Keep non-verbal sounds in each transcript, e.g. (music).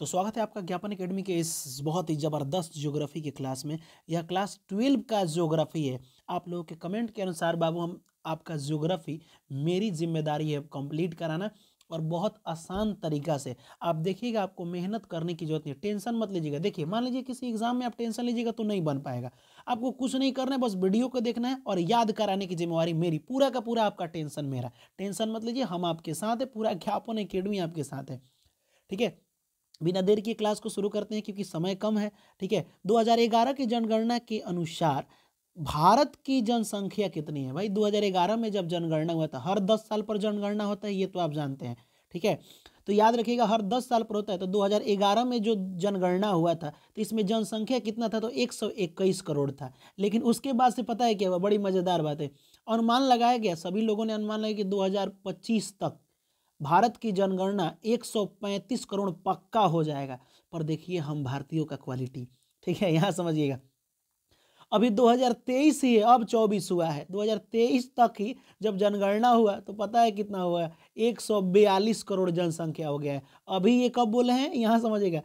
तो स्वागत है आपका ज्ञापन एकेडमी के इस बहुत ही ज़बरदस्त ज्योग्राफी की क्लास में यह क्लास ट्वेल्व का ज्योग्राफी है आप लोगों के कमेंट के अनुसार बाबू हम आपका ज्योग्राफी मेरी जिम्मेदारी है कंप्लीट कराना और बहुत आसान तरीका से आप देखिएगा आपको मेहनत करने की जरूरत नहीं टेंशन मत लीजिएगा देखिए मान लीजिए किसी एग्जाम में आप टेंशन लीजिएगा तो नहीं बन पाएगा आपको कुछ नहीं करना है बस वीडियो को देखना है और याद कराने की जिम्मेवारी मेरी पूरा का पूरा आपका टेंशन मेरा टेंशन मत लीजिए हम आपके साथ है पूरा ज्ञापन अकेडमी आपके साथ है ठीक है बिना देर की क्लास को शुरू करते हैं क्योंकि समय कम है ठीक है 2011 की जनगणना के अनुसार भारत की जनसंख्या कितनी है भाई 2011 में जब जनगणना हुआ था हर 10 साल पर जनगणना होता है ये तो आप जानते हैं ठीक है तो याद रखिएगा हर 10 साल पर होता है तो 2011 में जो जनगणना हुआ था तो इसमें जनसंख्या कितना था तो एक सौ इक्कीस करोड़ था लेकिन उसके बाद से पता है क्या हुआ बड़ी मज़ेदार बात है अनुमान लगाया गया सभी लोगों ने अनुमान लगाया कि दो तक भारत की जनगणना 135 करोड़ पक्का हो जाएगा पर देखिए हम भारतीयों का क्वालिटी ठीक है यहाँ समझिएगा अभी 2023 ही है अब 24 हुआ है 2023 तक ही जब जनगणना हुआ तो पता है कितना हुआ है एक करोड़ जनसंख्या हो गया है अभी ये कब बोले हैं यहाँ समझिएगा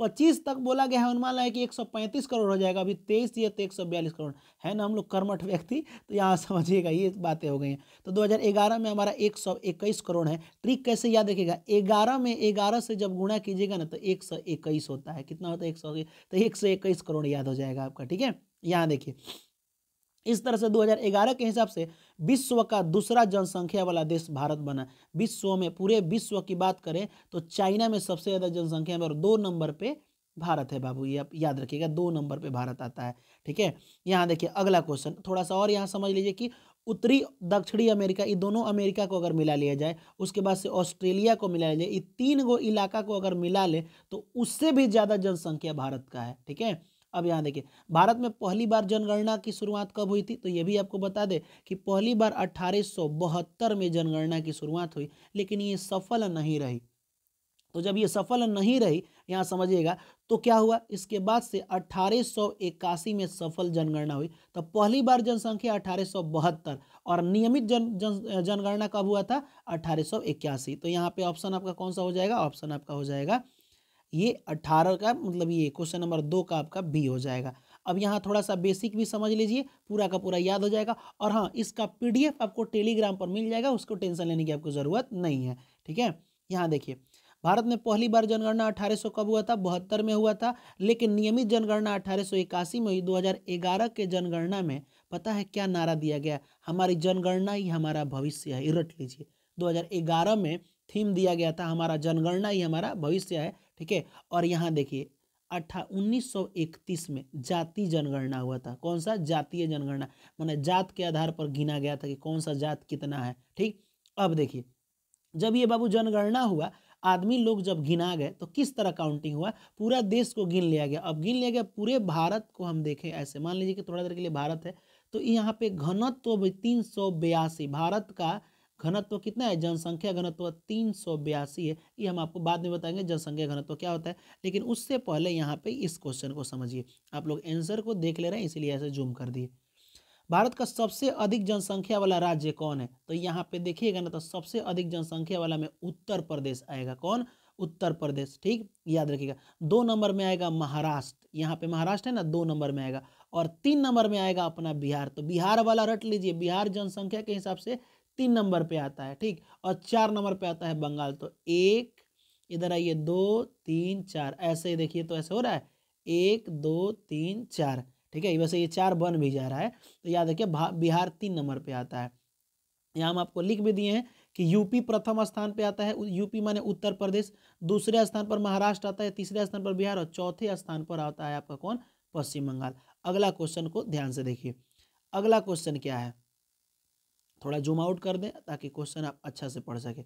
पच्चीस तक बोला गया है अनुमान है कि एक सौ पैंतीस करोड़ हो जाएगा अभी तेईस दिए तो एक सौ बयालीस करोड़ है ना हम लोग कर्मठ व्यक्ति तो यहाँ (laughs) समझिएगा ये बातें हो गई हैं तो दो हज़ार ग्यारह में हमारा एक सौ इक्कीस करोड़ है ट्रिक कैसे याद रखिएगा ग्यारह में ग्यारह से जब गुणा कीजिएगा ना तो एक सौ इक्कीस होता है कितना होता है एक सौ तो एक सौ इक्कीस करोड़ याद हो जाएगा आपका ठीक है यहाँ देखिए इस तरह से 2011 के हिसाब से विश्व का दूसरा जनसंख्या वाला देश भारत बना विश्व में पूरे विश्व की बात करें तो चाइना में सबसे ज़्यादा जनसंख्या में और दो नंबर पे भारत है बाबू ये आप याद रखिएगा दो नंबर पे भारत आता है ठीक है यहाँ देखिए अगला क्वेश्चन थोड़ा सा और यहाँ समझ लीजिए कि उत्तरी दक्षिणी अमेरिका ये दोनों अमेरिका को अगर मिला लिया जाए उसके बाद से ऑस्ट्रेलिया को मिला लिया जाए ये तीन गो इलाका को अगर मिला ले तो उससे भी ज़्यादा जनसंख्या भारत का है ठीक है अब यहाँ देखिए भारत में पहली बार जनगणना की शुरुआत कब हुई थी तो ये भी आपको बता दें कि पहली बार अट्ठारह में जनगणना की शुरुआत हुई लेकिन ये सफल नहीं रही तो जब ये सफल नहीं रही यहाँ समझिएगा तो क्या हुआ इसके बाद से अट्ठारह में सफल जनगणना हुई तो पहली बार जनसंख्या अठारह और नियमित जन जन जनगणना कब हुआ था अट्ठारह तो यहाँ पे ऑप्शन आपका कौन सा हो जाएगा ऑप्शन आपका हो जाएगा ये अट्ठारह का मतलब ये क्वेश्चन नंबर दो का आपका बी हो जाएगा अब यहाँ थोड़ा सा बेसिक भी समझ लीजिए पूरा का पूरा याद हो जाएगा और हाँ इसका पीडीएफ आपको टेलीग्राम पर मिल जाएगा उसको टेंशन लेने की आपको ज़रूरत नहीं है ठीक है यहाँ देखिए भारत में पहली बार जनगणना 1800 कब हुआ था बहत्तर में हुआ था लेकिन नियमित जनगणना अठारह में हुई दो के जनगणना में पता है क्या नारा दिया गया हमारी जनगणना ही हमारा भविष्य है रट लीजिए 2011 में थीम दिया गया था हमारा जनगणना ही हमारा भविष्य है ठीक है और यहाँ देखिए अट्ठा उन्नीस में जाति जनगणना हुआ था कौन सा जातीय जनगणना मैंने जात के आधार पर गिना गया था कि कौन सा जात कितना है ठीक अब देखिए जब ये बाबू जनगणना हुआ आदमी लोग जब गिना गए तो किस तरह काउंटिंग हुआ पूरा देश को गिन लिया गया अब गिन लिया गया पूरे भारत को हम देखें ऐसे मान लीजिए कि थोड़ा देर के लिए भारत है तो यहाँ पे घनत्व तो तीन भारत का घनत्व कितना है जनसंख्या घनत्व तीन सौ बयासी है ये हम आपको बाद में बताएंगे जनसंख्या घनत्व क्या होता है लेकिन उससे पहले यहाँ पे इस क्वेश्चन को समझिए आप लोग आंसर को देख ले रहे हैं इसीलिए ऐसे जूम कर दिए भारत का सबसे अधिक जनसंख्या वाला राज्य कौन है तो यहाँ पे देखिएगा ना तो सबसे अधिक जनसंख्या वाला में उत्तर प्रदेश आएगा कौन उत्तर प्रदेश ठीक याद रखिएगा दो नंबर में आएगा महाराष्ट्र यहाँ पे महाराष्ट्र है ना दो नंबर में आएगा और तीन नंबर में आएगा अपना बिहार तो बिहार वाला रट लीजिए बिहार जनसंख्या के हिसाब से तीन नंबर पे आता है ठीक और चार नंबर पे आता है बंगाल तो एक इधर आइए दो तीन चार ऐसे ही देखिए तो ऐसे हो रहा है एक दो तीन चार ठीक है वैसे ये चार बन भी जा रहा है तो याद रखिए बिहार तीन नंबर पे आता है यहाँ हम आपको लिख भी दिए हैं कि यूपी प्रथम स्थान पे आता है यूपी माने उत्तर प्रदेश दूसरे स्थान पर महाराष्ट्र आता है तीसरे स्थान पर बिहार और चौथे स्थान पर आता है आपका कौन पश्चिम बंगाल अगला क्वेश्चन को ध्यान से देखिए अगला क्वेश्चन क्या है थोड़ा जूम आउट कर दें ताकि क्वेश्चन आप अच्छा से पढ़ सके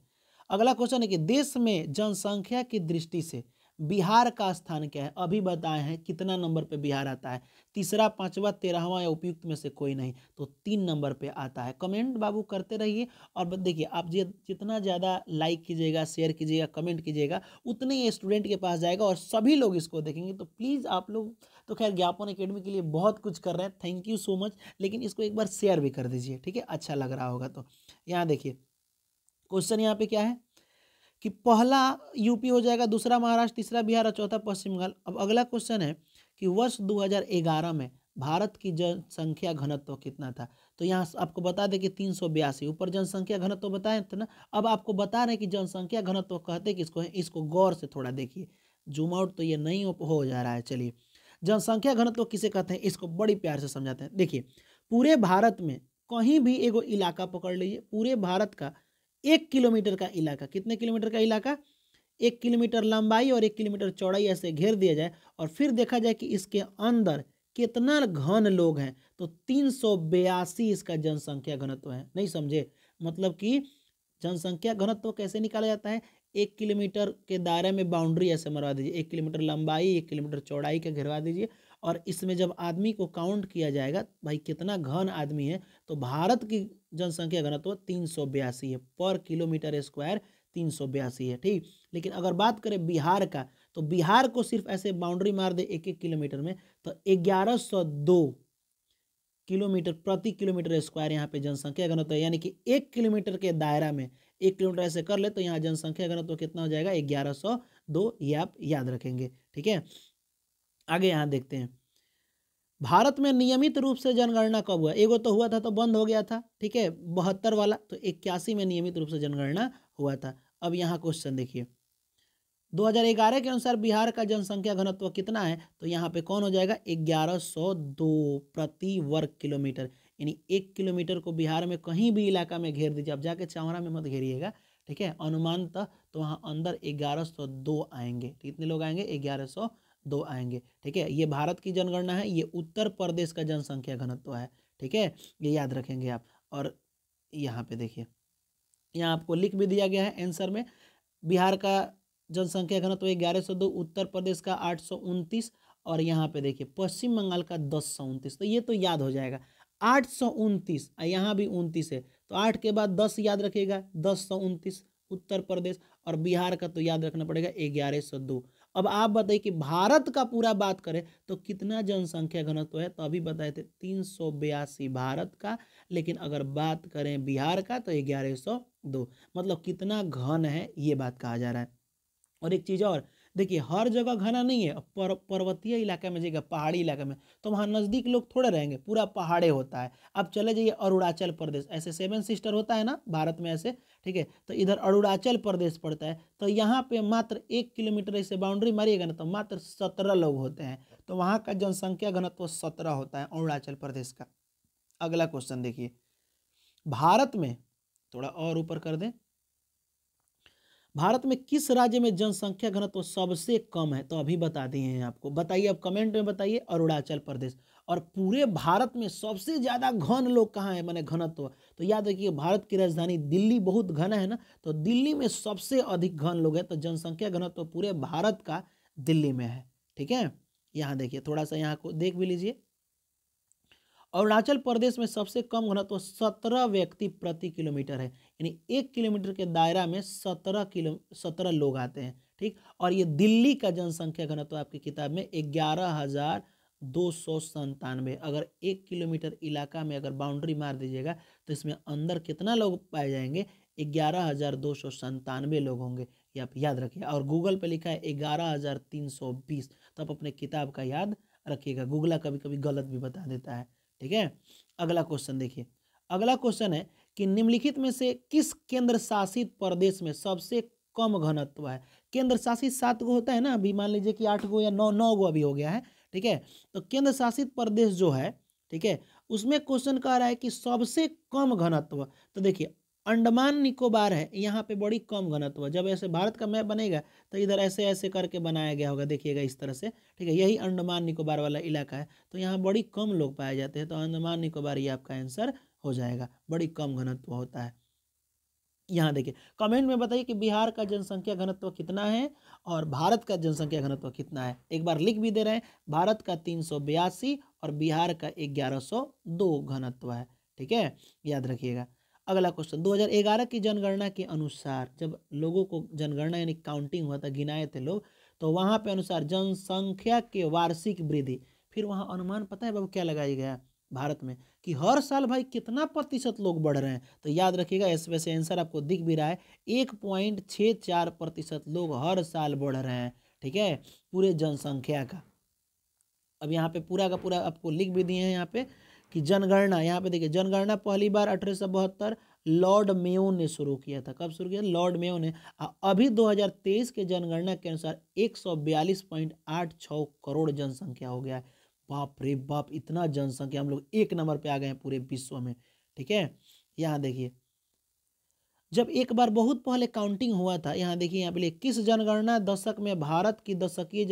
अगला क्वेश्चन है कि देश में जनसंख्या की दृष्टि से बिहार का स्थान क्या है अभी बताए हैं कितना नंबर पे बिहार आता है तीसरा पांचवा तेरहवा या उपयुक्त में से कोई नहीं तो तीन नंबर पे आता है कमेंट बाबू करते रहिए और देखिए आप जितना ज़्यादा लाइक कीजिएगा शेयर कीजिएगा कमेंट कीजिएगा उतने ही स्टूडेंट के पास जाएगा और सभी लोग इसको देखेंगे तो प्लीज़ आप लोग तो खैर ज्ञापन अकेडमी के लिए बहुत कुछ कर रहे हैं थैंक यू सो मच लेकिन इसको एक बार शेयर भी कर दीजिए ठीक है अच्छा लग रहा होगा तो यहाँ देखिए क्वेश्चन यहाँ पे क्या है कि पहला यूपी हो जाएगा दूसरा महाराष्ट्र तीसरा बिहार और चौथा पश्चिम बंगाल अब अगला क्वेश्चन है कि वर्ष 2011 में भारत की जनसंख्या घनत्व कितना था तो यहाँ आपको बता दें कि तीन सौ बयासी ऊपर जनसंख्या घनत्व बताए थे तो ना अब आपको बता रहे हैं कि जनसंख्या घनत्व कहते किसको है इसको गौर से थोड़ा देखिए जूम आउट तो ये नहीं हो जा रहा है चलिए जनसंख्या घनत्व किसे कहते हैं इसको बड़ी प्यार से समझाते हैं देखिए पूरे भारत में कहीं भी एगो इलाका पकड़ लीजिए पूरे भारत का एक किलोमीटर का इलाका कितने किलोमीटर का इलाका एक किलोमीटर लंबाई और एक किलोमीटर चौड़ाई ऐसे घेर दिया जाए और फिर देखा जाए कि इसके अंदर कितना घन लोग हैं तो तीन सौ बयासी इसका जनसंख्या घनत्व है नहीं समझे मतलब कि जनसंख्या घनत्व कैसे निकाला जाता है एक किलोमीटर के दायरे में बाउंड्री ऐसे मरवा दीजिए एक किलोमीटर लंबाई एक किलोमीटर चौड़ाई का घिरवा दीजिए और इसमें जब आदमी को काउंट किया जाएगा भाई कितना घन आदमी है तो भारत की जनसंख्या घनत्व तीन सौ बयासी है पर किलोमीटर स्क्वायर तीन सौ बयासी है ठीक लेकिन अगर बात करें बिहार का तो बिहार को सिर्फ ऐसे बाउंड्री मार दे एक एक किलोमीटर में तो ग्यारह सौ दो किलोमीटर प्रति किलोमीटर स्क्वायर यहाँ पे जनसंख्या घनत्व यानी कि एक किलोमीटर के दायरा में एक किलोमीटर ऐसे कर ले तो यहाँ जनसंख्या घनत्व तो कितना हो जाएगा ग्यारह सौ दो ये आप याद रखेंगे ठीक है आगे यहाँ देखते हैं भारत में नियमित रूप से जनगणना कब हुआ एगो तो हुआ था तो बंद हो गया था ठीक है बहत्तर वाला तो इक्यासी में नियमित रूप से जनगणना हुआ था अब यहाँ क्वेश्चन देखिए 2011 के अनुसार बिहार का जनसंख्या घनत्व कितना है तो यहाँ पे कौन हो जाएगा 1102 प्रति वर्ग किलोमीटर यानी एक किलोमीटर को बिहार में कहीं भी इलाका में घेर दीजिए अब जाके चावरा में मत घेरिएगा ठीक है अनुमानतः तो वहाँ अंदर ग्यारह सौ दो आएंगे कितने तो लोग आएंगे ग्यारह सौ दो आएंगे ठीक है ये भारत की जनगणना है ये उत्तर प्रदेश का जनसंख्या घनत्व है ठीक है ये याद रखेंगे आप और यहाँ पे देखिए यहाँ आपको लिख भी दिया गया है आंसर में बिहार का जनसंख्या घनत्व ग्यारह सौ दो उत्तर प्रदेश का आठ सौ उनतीस और यहाँ पे देखिए पश्चिम बंगाल का दस सौ उनतीस तो ये तो याद हो जाएगा आठ सौ उनतीस यहाँ भी उनतीस है तो आठ के बाद दस याद रखेगा दस सौ उनतीस उत्तर प्रदेश और बिहार का तो याद रखना पड़ेगा ग्यारह सौ दो अब आप बताइए कि भारत का पूरा बात करें तो कितना जनसंख्या घनत्व है तो अभी बताए थे तीन सौ बयासी भारत का लेकिन अगर बात करें बिहार का तो ग्यारह सौ दो मतलब कितना घन है ये बात कहा जा रहा है और एक चीज़ और देखिए हर जगह घना नहीं है पर, पर्वतीय इलाके में जाइएगा पहाड़ी इलाके में तो वहाँ नज़दीक लोग थोड़े रहेंगे पूरा पहाड़े होता है अब चले जाइए अरुणाचल प्रदेश ऐसे सेवन सिस्टर होता है ना भारत में ऐसे ठीक है तो इधर अरुणाचल प्रदेश पड़ता है तो यहाँ पे मात्र एक किलोमीटर ऐसे बाउंड्री मारिएगा ना तो मात्र सत्रह लोग होते हैं तो वहाँ का जनसंख्या घनत्व सत्रह होता है अरुणाचल प्रदेश का अगला क्वेश्चन देखिए भारत में थोड़ा और ऊपर कर दें भारत में किस राज्य में जनसंख्या घनत्व सबसे कम है तो अभी बता दिए हैं आपको बताइए आप कमेंट में बताइए अरुणाचल प्रदेश और पूरे भारत में सबसे ज़्यादा घन लोग कहाँ हैं मैंने घनत्व तो याद रखिए भारत की राजधानी दिल्ली बहुत घन है ना तो दिल्ली में सबसे अधिक घन लोग हैं तो जनसंख्या घनत्व पूरे भारत का दिल्ली में है ठीक है यहाँ देखिए थोड़ा सा यहाँ को देख भी लीजिए अरुणाचल प्रदेश में सबसे कम घनत्व सत्रह व्यक्ति प्रति किलोमीटर है यानी एक किलोमीटर के दायरा में सत्रह किलो सत्रह लोग आते हैं ठीक और ये दिल्ली का जनसंख्या घनत्व आपकी किताब में ग्यारह हज़ार दो सौ संतानवे अगर एक किलोमीटर इलाका में अगर बाउंड्री मार दीजिएगा तो इसमें अंदर कितना लोग पाए जाएंगे ग्यारह हज़ार दो सौ संतानवे लोग होंगे ये आप याद रखिए और गूगल पे लिखा है ग्यारह हज़ार तीन सौ बीस तो आप अपने किताब का याद रखिएगा गूगला कभी कभी गलत भी बता देता है ठीक है अगला क्वेश्चन देखिए अगला क्वेश्चन है कि निम्नलिखित में से किस केंद्र शासित प्रदेश में सबसे कम घनत्व है केंद्र शासित सात गो होता है ना अभी मान लीजिए कि आठ गो या नौ नौ गो अभी हो गया है ठीक है तो केंद्र शासित प्रदेश जो है ठीक है उसमें क्वेश्चन कह रहा है कि सबसे कम घनत्व तो देखिए अंडमान निकोबार है यहाँ पे बड़ी कम घनत्व जब ऐसे भारत का मैप बनेगा तो इधर ऐसे ऐसे करके बनाया गया होगा देखिएगा इस तरह से ठीक है यही अंडमान निकोबार वाला इलाका है तो यहाँ बड़ी कम लोग पाए जाते हैं तो अंडमान निकोबार ये आपका आंसर हो जाएगा बड़ी कम घनत्व होता है यहाँ देखिए कमेंट में बताइए कि बिहार का जनसंख्या घनत्व कितना है और भारत का जनसंख्या घनत्व कितना है एक बार लिख भी दे रहे हैं भारत का तीन और बिहार का ग्यारह घनत्व है ठीक है याद रखिएगा अगला क्वेश्चन 2011 की जनगणना के अनुसार जब लोगों को जनगणना यानी काउंटिंग हुआ था गिनाए थे लोग तो वहाँ पे अनुसार जनसंख्या के वार्षिक वृद्धि फिर वहाँ अनुमान पता है बाबू क्या लगाया गया भारत में कि हर साल भाई कितना प्रतिशत लोग बढ़ रहे हैं तो याद रखिएगा इसमें से आंसर आपको दिख भी रहा है एक पॉइंट छः चार प्रतिशत लोग हर साल बढ़ रहे हैं ठीक है पूरे जनसंख्या का अब यहाँ पे पूरा का पूरा आपको लिख भी दिए हैं यहाँ पे कि जनगणना यहाँ पे देखिए जनगणना पहली बार अठारह लॉर्ड मेयो ने शुरू किया था कब शुरू किया लॉर्ड मेयो ने अभी 2023 के जनगणना के अनुसार 142.86 करोड़ जनसंख्या हो गया है बाप रे बाप इतना जनसंख्या हम लोग एक नंबर पे आ गए हैं पूरे विश्व में ठीक है यहाँ देखिए जब एक बार बहुत पहले काउंटिंग हुआ था यहाँ देखिए यहाँ पे किस जनगणना दशक में भारत की दशकीय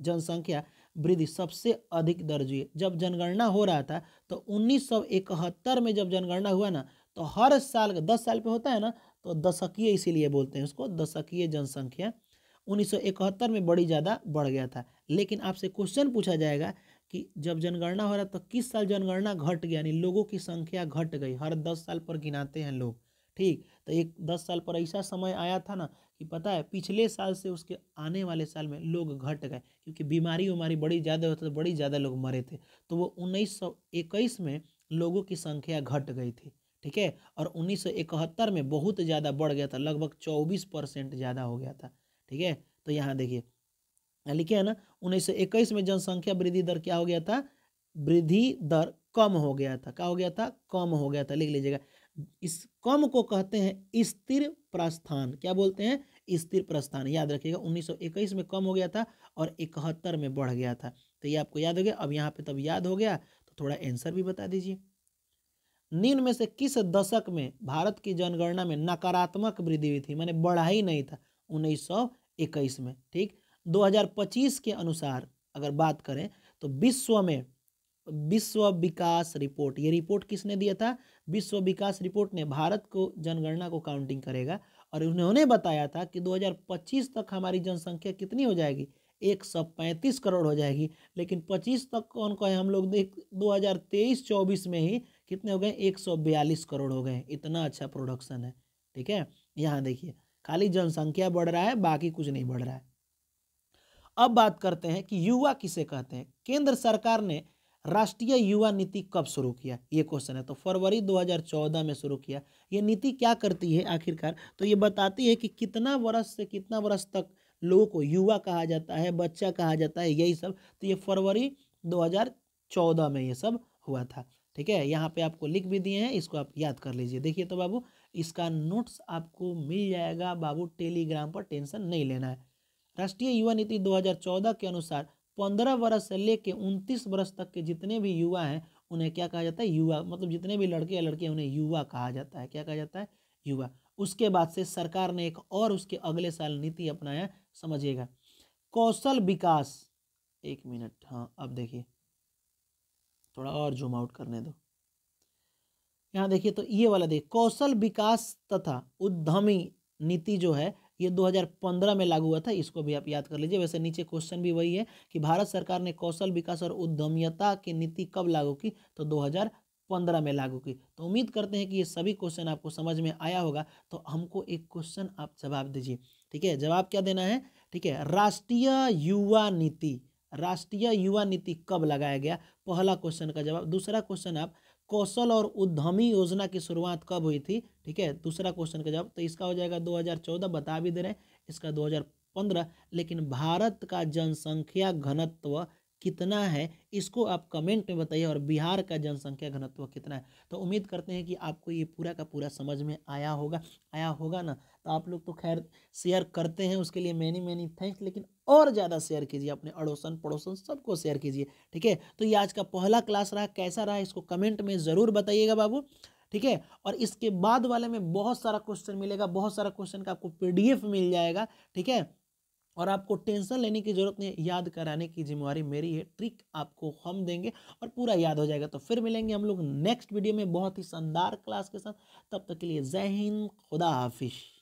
जनसंख्या वृद्धि सबसे अधिक दर्ज हुई जब जनगणना हो रहा था तो उन्नीस में जब जनगणना हुआ ना तो हर साल दस साल पे होता है ना तो दशकीय इसीलिए बोलते हैं उसको दशकीय जनसंख्या 1971 में बड़ी ज़्यादा बढ़ गया था लेकिन आपसे क्वेश्चन पूछा जाएगा कि जब जनगणना हो रहा तो किस साल जनगणना घट गया यानी लोगों की संख्या घट गई हर दस साल पर गिनाते हैं लोग ठीक तो एक दस साल पर ऐसा समय आया था ना कि पता है पिछले साल से उसके आने वाले साल में लोग घट गए क्योंकि बीमारी उमारी बड़ी ज़्यादा होती तो बड़ी ज़्यादा लोग मरे थे तो वो उन्नीस में लोगों की संख्या घट गई थी ठीक है और उन्नीस में बहुत ज़्यादा बढ़ गया था लगभग 24 परसेंट ज़्यादा हो गया था ठीक है तो यहाँ देखिए लिखे है ना इक्कीस में जनसंख्या वृद्धि दर क्या हो गया था वृद्धि दर कम हो गया था क्या हो गया था कम हो गया था लिख लीजिएगा इस कम को कहते हैं स्थिर प्रस्थान क्या बोलते हैं स्थिर प्रस्थान याद रखिएगा 1921 में कम हो गया था और इकहत्तर में बढ़ गया था तो ये आपको याद हो गया अब यहाँ पे तब याद हो गया तो थोड़ा आंसर भी बता दीजिए निम्न में से किस दशक में भारत की जनगणना में नकारात्मक वृद्धि हुई थी मैंने बढ़ा ही नहीं था 1921 में ठीक 2025 के अनुसार अगर बात करें तो विश्व में विश्व विकास रिपोर्ट ये रिपोर्ट किसने दिया था विश्व विकास रिपोर्ट ने भारत को जनगणना को काउंटिंग करेगा और उन्होंने बताया था कि 2025 तक हमारी जनसंख्या कितनी हो जाएगी एक सौ पैंतीस करोड़ हो जाएगी लेकिन पच्चीस तक कौन कहे हम लोग देख दो हज़ार तेईस चौबीस में ही कितने हो गए एक सौ बयालीस करोड़ हो गए इतना अच्छा प्रोडक्शन है ठीक है यहाँ देखिए खाली जनसंख्या बढ़ रहा है बाकी कुछ नहीं बढ़ रहा है अब बात करते हैं कि युवा किसे कहते हैं केंद्र सरकार ने राष्ट्रीय युवा नीति कब शुरू किया ये क्वेश्चन है तो फरवरी 2014 में शुरू किया ये नीति क्या करती है आखिरकार तो ये बताती है कि कितना वर्ष से कितना वर्ष तक लोगों को युवा कहा जाता है बच्चा कहा जाता है यही सब तो ये फरवरी 2014 में ये सब हुआ था ठीक है यहाँ पे आपको लिख भी दिए हैं इसको आप याद कर लीजिए देखिए तो बाबू इसका नोट्स आपको मिल जाएगा बाबू टेलीग्राम पर टेंशन नहीं लेना है राष्ट्रीय युवा नीति 2014 के अनुसार पंद्रह वर्ष से लेके उनतीस वर्ष तक के जितने भी युवा हैं उन्हें क्या कहा जाता है युवा मतलब जितने भी लड़के या लड़कियाँ उन्हें युवा कहा जाता है क्या कहा जाता है युवा उसके बाद से सरकार ने एक और उसके अगले साल नीति अपनाया समझिएगा कौशल विकास एक मिनट हाँ अब देखिए थोड़ा और जूम आउट करने दो यहाँ देखिए तो ये वाला देखिए कौशल विकास तथा उद्यमी नीति जो है ये 2015 में लागू हुआ था इसको भी आप याद कर लीजिए वैसे नीचे क्वेश्चन भी वही है कि भारत सरकार ने कौशल विकास और उद्यमियता की नीति कब लागू की तो 2015 में लागू की तो उम्मीद करते हैं कि ये सभी क्वेश्चन आपको समझ में आया होगा तो हमको एक क्वेश्चन आप जवाब दीजिए ठीक है जवाब क्या देना है ठीक है राष्ट्रीय युवा नीति राष्ट्रीय युवा नीति कब लगाया गया पहला क्वेश्चन का जवाब दूसरा क्वेश्चन आप कौशल और उद्यमी योजना की शुरुआत कब हुई थी ठीक है दूसरा क्वेश्चन का जवाब तो इसका हो जाएगा 2014 बता भी दे रहे हैं इसका 2015 लेकिन भारत का जनसंख्या घनत्व कितना है इसको आप कमेंट में बताइए और बिहार का जनसंख्या घनत्व कितना है तो उम्मीद करते हैं कि आपको ये पूरा का पूरा समझ में आया होगा आया होगा ना तो आप लोग तो खैर शेयर करते हैं उसके लिए मैनी मैनी थैंक्स लेकिन और ज़्यादा शेयर कीजिए अपने अड़ोसन पड़ोसन सबको शेयर कीजिए ठीक है तो ये आज का पहला क्लास रहा कैसा रहा इसको कमेंट में ज़रूर बताइएगा बाबू ठीक है और इसके बाद वाले में बहुत सारा क्वेश्चन मिलेगा बहुत सारा क्वेश्चन का आपको पी मिल जाएगा ठीक है और आपको टेंशन लेने की ज़रूरत नहीं याद कराने की जिम्मेवारी मेरी है ट्रिक आपको हम देंगे और पूरा याद हो जाएगा तो फिर मिलेंगे हम लोग नेक्स्ट वीडियो में बहुत ही शानदार क्लास के साथ तब तक के लिए जय हिंद खुदा हाफिज़